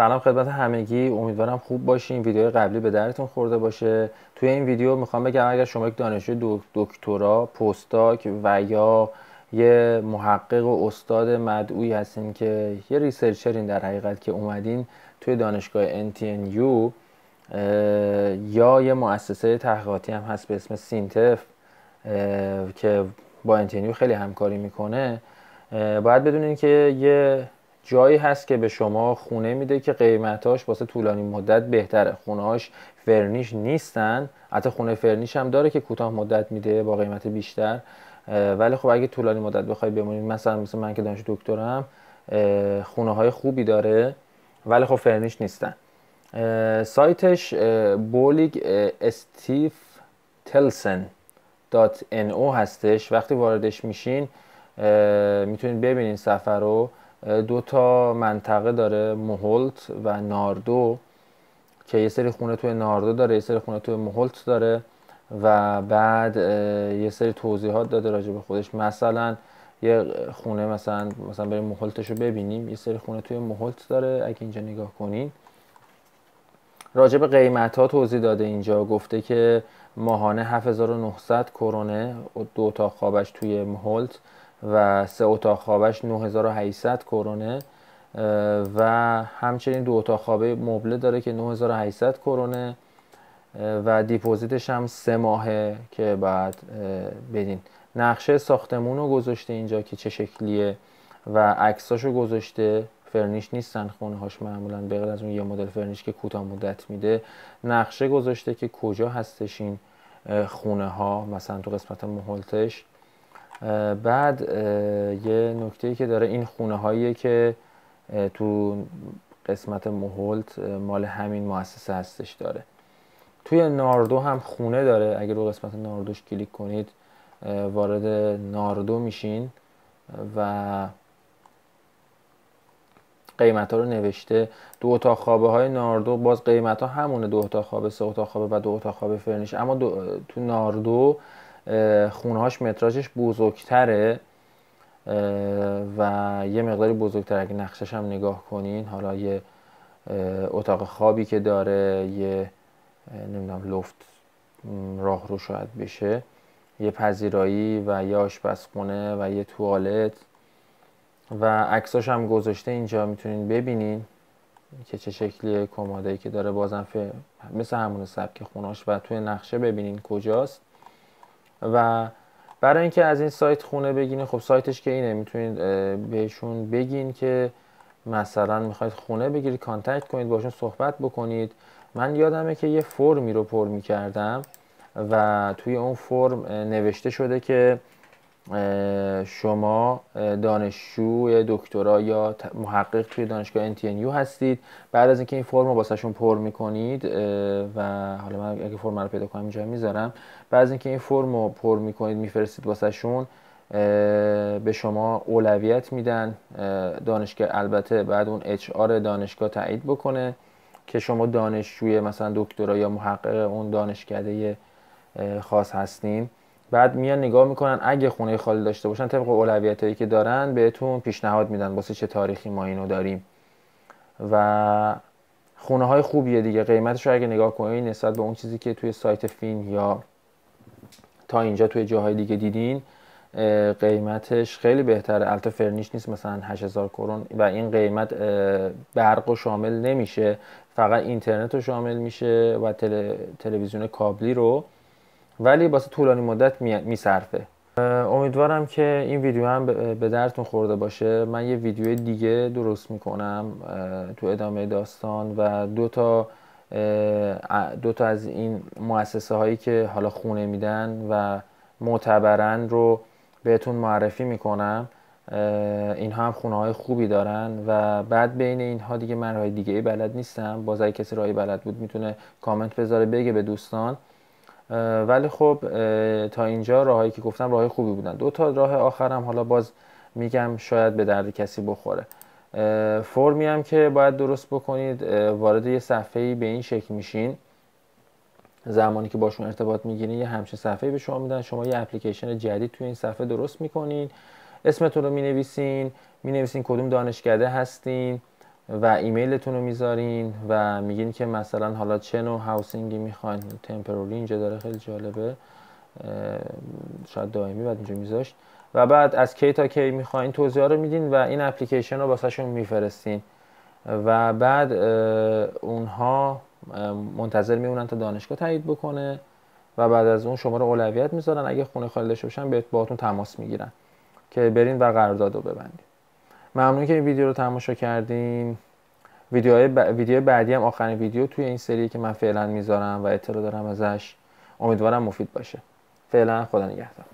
سلام خدمت همگی امیدوارم خوب باشین ویدیو قبلی به درتون خورده باشه توی این ویدیو میخوام بگم اگر شما یک دانشجو دکترا پستاک و یا یه محقق و استاد مدعوی هستین که یه ریسرچرین در حقیقت که اومدین توی دانشگاه NTNU یا یه مؤسسه تحقیقاتی هم هست به اسم سینتف که با NTNU خیلی همکاری میکنه باید بدونین که یه جایی هست که به شما خونه میده که قیمتاش واسه طولانی مدت بهتره خونهاش فرنیش نیستن حتی خونه فرنیش هم داره که کوتاه مدت میده با قیمت بیشتر ولی خب اگه طولانی مدت بخوای بمونید مثلا مثل من که دانش دکترم خونه های خوبی داره ولی خب فرنیش نیستن سایتش بولیگ استیف تلسن هستش وقتی واردش میشین میتونید ببینین سفر رو دو تا منطقه داره مهولت و ناردو که یه سری خونه توی ناردو داره یه سری خونه توی محلت داره و بعد یه سری توضیحات داده راجع به خودش مثلا یه خونه مثلا مثلا بریم مهلتش رو ببینیم یه سری خونه توی محلت داره اگه اینجا نگاه کنین راجع به قیمت ها توضیح داده اینجا گفته که ماهانه 7900 کرونه دو تا خوابش توی محلت و سه اتاق خوابش 9800 کرونه و همچنین دو اتاق خوابه مبله داره که 9800 کرونه و دیپوزیتش هم سه ماهه که بعد بدین نقشه ساختمون رو گذاشته اینجا که چه شکلیه و عکساشو گذاشته فرنیش نیستن خونه هاش معمولا به از اون یه مدل فرنیش که کوتاه مدت میده نقشه گذاشته که کجا هستش این خونه ها مثلا تو قسمت محلتش بعد یه نکته که داره این خونه هاییه که تو قسمت مهولت مال همین مؤسسه هستش داره توی ناردو هم خونه داره اگر رو قسمت ناردوش کلیک کنید وارد ناردو میشین و قیمت ها رو نوشته دو اتاق خوابه های ناردو باز قیمت ها همونه دو اتاق خوابه سه اتاق خوابه و دو اتاق خوابه فرنش اما تو ناردو خونهاش متراژش بزرگتره و یه مقداری بزرگتر اگه نقشش هم نگاه کنین حالا یه اتاق خوابی که داره یه نمیدونم لفت راه رو شاید بشه یه پذیرایی و یه آشپزخونه و یه توالت و عکساش هم گذاشته اینجا میتونین ببینین که چه شکلی کماده که داره بازم مثل همون سبک خوناش و توی نقشه ببینین کجاست و برای اینکه از این سایت خونه بگیرین خب سایتش که اینه میتونید بهشون بگین که مثلا میخواید خونه بگیرید کانتکت کنید باشون صحبت بکنید من یادمه که یه فرمی رو پر میکردم و توی اون فرم نوشته شده که شما دانشجو دکترا یا محقق توی دانشگاه NTNU هستید بعد از اینکه این فرم رو باستشون پر میکنید و حالا من اگه فرم رو پیدا کنم اینجا میذارم بعد از اینکه این فرم رو پر میکنید میفرستید باستشون به شما اولویت میدن دانشگاه البته بعد اون HR دانشگاه تایید بکنه که شما دانشجوی مثلا دکترا یا محقق اون دانشکده خاص هستین بعد میان نگاه میکنن اگه خونه خالی داشته باشن طبق اولویت هایی که دارن بهتون پیشنهاد میدن واسه چه تاریخی ما اینو داریم و خونه های خوبیه دیگه قیمتش رو اگه نگاه کنید نسبت به اون چیزی که توی سایت فین یا تا اینجا توی جاهای دیگه دیدین قیمتش خیلی بهتره البته فرنیش نیست مثلا 8000 کرون و این قیمت برق و شامل نمیشه فقط اینترنت رو شامل میشه و تلویزیون کابلی رو ولی واسه طولانی مدت میصرفه امیدوارم که این ویدیو هم به درتون خورده باشه من یه ویدیو دیگه درست میکنم تو ادامه داستان و دو تا دو تا از این مؤسسه هایی که حالا خونه میدن و معتبرن رو بهتون معرفی میکنم اینها هم خونه های خوبی دارن و بعد بین اینها دیگه من رای دیگه ای بلد نیستم باز اگه کسی راهی بلد بود میتونه کامنت بذاره بگه به دوستان ولی خب تا اینجا راهایی که گفتم راه خوبی بودن دو تا راه آخرم حالا باز میگم شاید به درد کسی بخوره فرمی هم که باید درست بکنید وارد یه صفحه به این شکل میشین زمانی که باشون ارتباط میگیرین یه همچین صفحه به شما میدن شما یه اپلیکیشن جدید توی این صفحه درست میکنین اسمتون رو مینویسین مینویسین کدوم دانشکده هستین و ایمیلتون رو میذارین و میگین که مثلا حالا چه نوع هاوسینگی میخواین تمپروری اینجا داره خیلی جالبه شاید دائمی بعد اینجا میذاشت و بعد از کی تا کی میخواین توضیح رو میدین و این اپلیکیشن رو واسهشون میفرستین و بعد اونها منتظر میمونن تا دانشگاه تایید بکنه و بعد از اون شما رو اولویت میذارن اگه خونه خالی داشته باشن باهاتون تماس میگیرن که برین و قرارداد رو ببندید ممنون که این ویدیو رو تماشا کردین ویدیوهای ب... ویدیو بعدی هم آخرین ویدیو توی این سری که من فعلا میذارم و اطلاع دارم ازش امیدوارم مفید باشه فعلا خدا نگهدار